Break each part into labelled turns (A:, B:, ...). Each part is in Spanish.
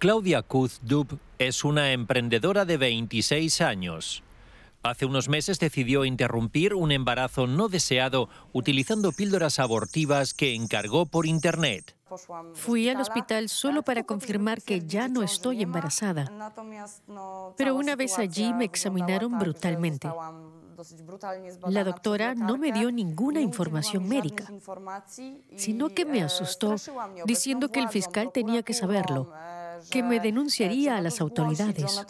A: Claudia Kuzdub es una emprendedora de 26 años. Hace unos meses decidió interrumpir un embarazo no deseado utilizando píldoras abortivas que encargó por Internet.
B: Fui al hospital solo para confirmar que ya no estoy embarazada.
A: Pero una vez allí me examinaron
B: brutalmente.
A: La doctora no me dio
B: ninguna información médica, sino que me asustó diciendo que el fiscal tenía que saberlo que me eh, denunciaría a las autoridades.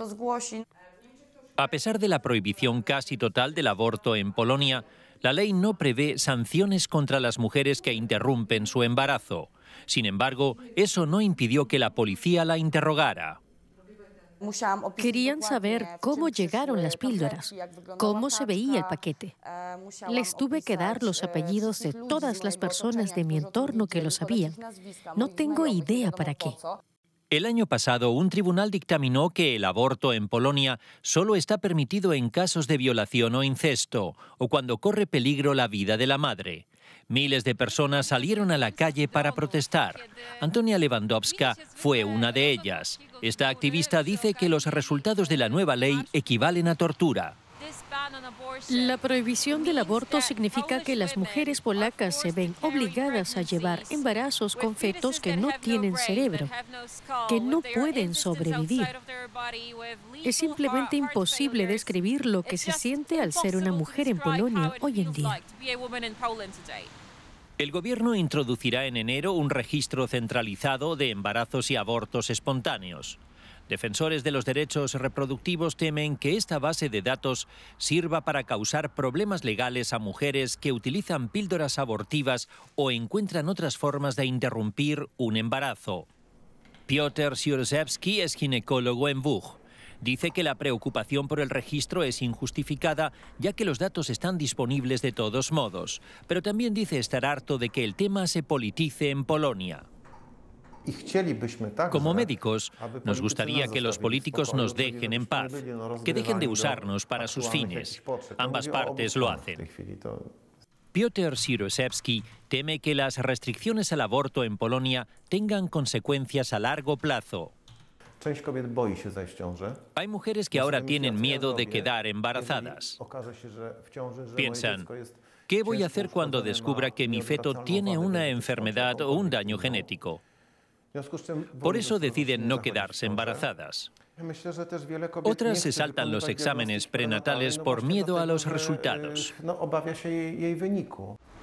A: A pesar de la prohibición casi total del aborto en Polonia, la ley no prevé sanciones contra las mujeres que interrumpen su embarazo. Sin embargo, eso no impidió que la policía la interrogara.
B: Querían saber cómo llegaron las píldoras, cómo se veía el paquete. Eh, Les tuve que dar los eh, apellidos de todas las personas de mi entorno que lo sabían. No tengo idea para qué.
A: El año pasado, un tribunal dictaminó que el aborto en Polonia solo está permitido en casos de violación o incesto, o cuando corre peligro la vida de la madre. Miles de personas salieron a la calle para protestar. Antonia Lewandowska fue una de ellas. Esta activista dice que los resultados de la nueva ley equivalen a tortura.
B: La prohibición del aborto uh, significa que las mujeres polacas se ven obligadas a llevar embarazos con fetos que no tienen cerebro, que no pueden sobrevivir. Es simplemente uh, imposible describir lo que se siente al ser una mujer en Polonia hoy en día.
A: El gobierno introducirá en enero un registro centralizado de embarazos y abortos espontáneos. Defensores de los derechos reproductivos temen que esta base de datos sirva para causar problemas legales a mujeres que utilizan píldoras abortivas o encuentran otras formas de interrumpir un embarazo. Piotr Sierzewski es ginecólogo en Buch. Dice que la preocupación por el registro es injustificada, ya que los datos están disponibles de todos modos, pero también dice estar harto de que el tema se politice en Polonia. Como médicos, nos gustaría que los políticos nos dejen en paz, que dejen de usarnos para sus fines. Ambas partes lo hacen. Piotr Sirosevsky teme que las restricciones al aborto en Polonia tengan consecuencias a largo plazo. Hay mujeres que ahora tienen miedo de quedar embarazadas. Piensan, ¿qué voy a hacer cuando descubra que mi feto tiene una enfermedad o un daño genético? Por eso deciden no quedarse embarazadas. Otras este se saltan los exámenes prenatales por miedo a los resultados. Eh,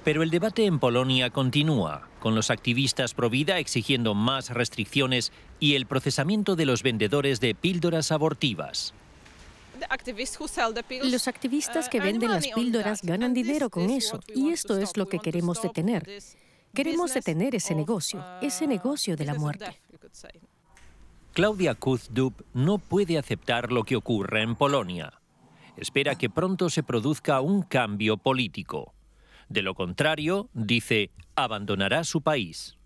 A: pero el debate en Polonia continúa, con los activistas Provida exigiendo más restricciones y el procesamiento de los vendedores de píldoras abortivas.
B: Los activistas que uh, venden las píldoras ganan dinero con eso, y esto es lo que queremos detener. Queremos detener ese negocio, uh, ese negocio de la muerte.
A: Claudia Kuzdub no puede aceptar lo que ocurre en Polonia. Espera que pronto se produzca un cambio político. De lo contrario, dice, abandonará su país.